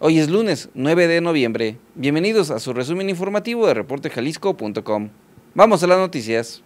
Hoy es lunes 9 de noviembre. Bienvenidos a su resumen informativo de reportejalisco.com. Vamos a las noticias.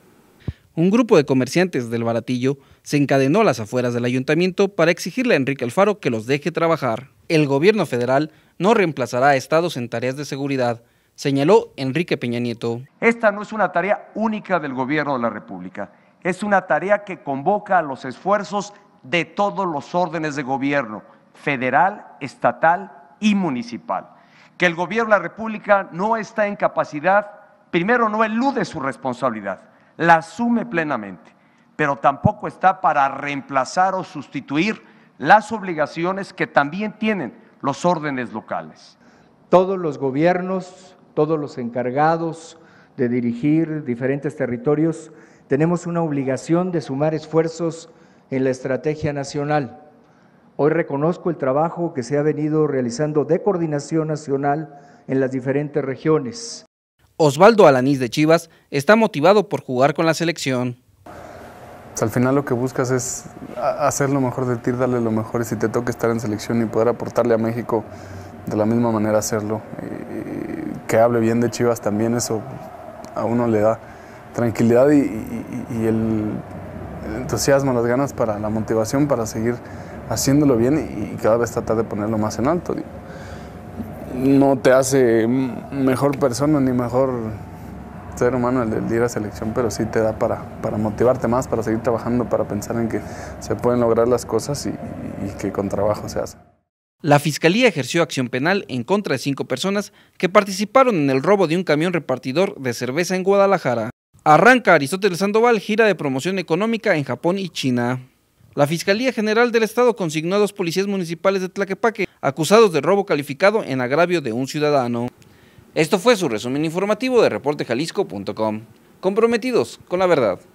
Un grupo de comerciantes del Baratillo se encadenó a las afueras del ayuntamiento para exigirle a Enrique Alfaro que los deje trabajar. El gobierno federal no reemplazará a estados en tareas de seguridad, señaló Enrique Peña Nieto. Esta no es una tarea única del gobierno de la República, es una tarea que convoca a los esfuerzos de todos los órdenes de gobierno, federal, estatal y municipal. Que el gobierno de la República no está en capacidad, primero no elude su responsabilidad, la asume plenamente, pero tampoco está para reemplazar o sustituir las obligaciones que también tienen los órdenes locales. Todos los gobiernos, todos los encargados de dirigir diferentes territorios, tenemos una obligación de sumar esfuerzos en la estrategia nacional. Hoy reconozco el trabajo que se ha venido realizando de coordinación nacional en las diferentes regiones. Osvaldo Alanís de Chivas está motivado por jugar con la selección. Pues, al final lo que buscas es hacer lo mejor de ti, darle lo mejor y si te toca estar en selección y poder aportarle a México de la misma manera hacerlo. que hable bien de Chivas también, eso a uno le da tranquilidad y, y el entusiasmo, las ganas para la motivación para seguir haciéndolo bien y cada vez tratar de ponerlo más en alto. No te hace mejor persona ni mejor ser humano el de ir a selección, pero sí te da para, motivarte más, para seguir trabajando, para pensar en que se pueden lograr las cosas y, y que con trabajo se hace. La Fiscalía ejerció acción penal en contra de cinco personas que participaron en el robo de un camión repartidor de cerveza en Guadalajara. Arranca Aristóteles Sandoval gira de promoción económica en Japón y China. La Fiscalía General del Estado consignó a dos policías municipales de Tlaquepaque acusados de robo calificado en agravio de un ciudadano. Esto fue su resumen informativo de reportejalisco.com. Comprometidos con la verdad.